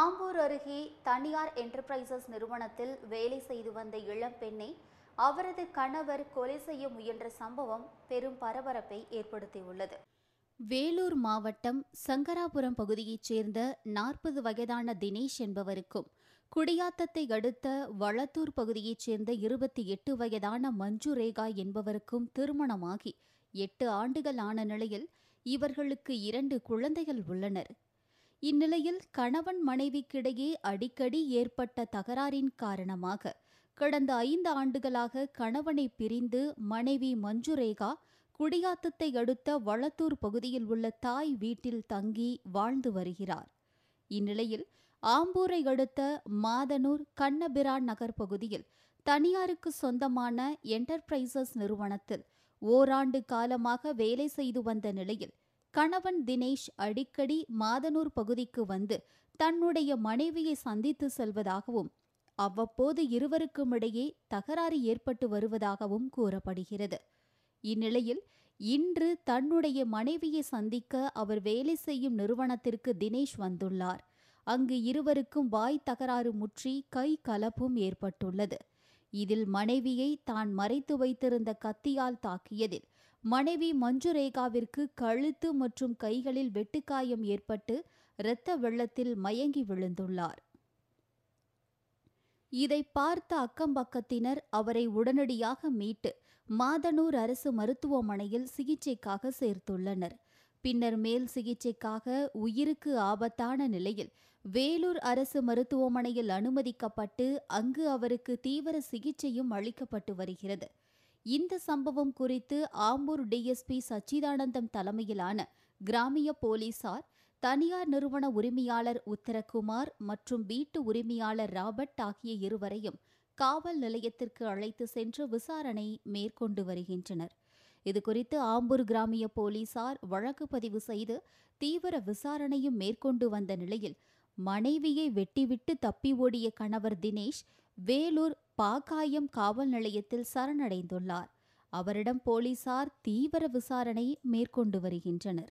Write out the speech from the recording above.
ஆம்பூர் அருகே தனியார் என்டர்பிரைசஸ் நிறுவனத்தில் வேலை செய்து வந்த இளம் பெண்ணை அவரது கணவர் கொலை செய்ய முயன்ற சம்பவம் பெரும் பரபரப்பை ஏற்படுத்தியுள்ளது வேலூர் மாவட்டம் சங்கராபுரம் பகுதியைச் சேர்ந்த நாற்பது வயதான தினேஷ் என்பவருக்கும் குடியாத்தத்தை அடுத்த வளத்தூர் பகுதியைச் சேர்ந்த இருபத்தி எட்டு வயதான மஞ்சு ரேகா என்பவருக்கும் திருமணமாகி எட்டு ஆண்டுகள் ஆன நிலையில் இவர்களுக்கு இரண்டு குழந்தைகள் உள்ளனர் இந்நிலையில் கணவன் மனைவிக்கிடையே அடிக்கடி ஏற்பட்ட தகராறின் காரணமாக கடந்த ஐந்து ஆண்டுகளாக கணவனை பிரிந்து மனைவி மஞ்சுரேகா குடியாத்தத்தை அடுத்த வளத்தூர் பகுதியில் உள்ள தாய் வீட்டில் தங்கி வாழ்ந்து வருகிறார் இந்நிலையில் ஆம்பூரை அடுத்த மாதனூர் கண்ணபிரான் நகர் பகுதியில் தனியாருக்கு சொந்தமான என்டர்பிரைசஸ் நிறுவனத்தில் ஓராண்டு காலமாக வேலை செய்து வந்த நிலையில் கணவன் தினேஷ் அடிக்கடி மாதனூர் பகுதிக்கு வந்து தன்னுடைய மனைவியை சந்தித்து செல்வதாகவும் அவ்வப்போது இருவருக்கும் இடையே தகராறு ஏற்பட்டு வருவதாகவும் கூறப்படுகிறது இந்நிலையில் இன்று தன்னுடைய மனைவியை சந்திக்க அவர் வேலை செய்யும் நிறுவனத்திற்கு தினேஷ் வந்துள்ளார் அங்கு இருவருக்கும் வாய் தகராறு முற்றி கை கலப்பும் ஏற்பட்டுள்ளது இதில் மனைவியை தான் மறைத்து வைத்திருந்த கத்தியால் தாக்கியதில் மனைவி மஞ்சுரேகாவிற்கு கழுத்து மற்றும் கைகளில் வெட்டுக்காயம் ஏற்பட்டு இரத்த வெள்ளத்தில் மயங்கி விழுந்துள்ளார் இதை பார்த்த அக்கம்பக்கத்தினர் அவரை உடனடியாக மீட்டு மாதனூர் அரசு மருத்துவமனையில் சிகிச்சைக்காக சேர்த்துள்ளனர் பின்னர் மேல் சிகிச்சைக்காக உயிருக்கு ஆபத்தான நிலையில் வேலூர் அரசு மருத்துவமனையில் அனுமதிக்கப்பட்டு அங்கு அவருக்கு தீவிர சிகிச்சையும் அளிக்கப்பட்டு வருகிறது இந்த சம்பவம் குறித்து ஆம்பூர் டிஎஸ்பி சச்சிதானந்தம் தலைமையிலான கிராமிய போலீசார் தனியார் நிறுவன உரிமையாளர் உத்தரகுமார் மற்றும் வீட்டு உரிமையாளர் ராபர்ட் ஆகிய இருவரையும் காவல் நிலையத்திற்கு அழைத்து சென்று விசாரணை மேற்கொண்டு வருகின்றனர் இதுகுறித்து ஆம்பூர் கிராமிய போலீசார் வழக்கு பதிவு செய்து தீவிர விசாரணையும் மேற்கொண்டு வந்த நிலையில் மனைவியை வெட்டிவிட்டு தப்பி ஓடிய கணவர் தினேஷ் வேலூர் பாக்காயம் காவல் நிலையத்தில் சரணடைந்துள்ளார் அவரிடம் போலீசார் தீவிர விசாரணை மேற்கொண்டு வருகின்றனர்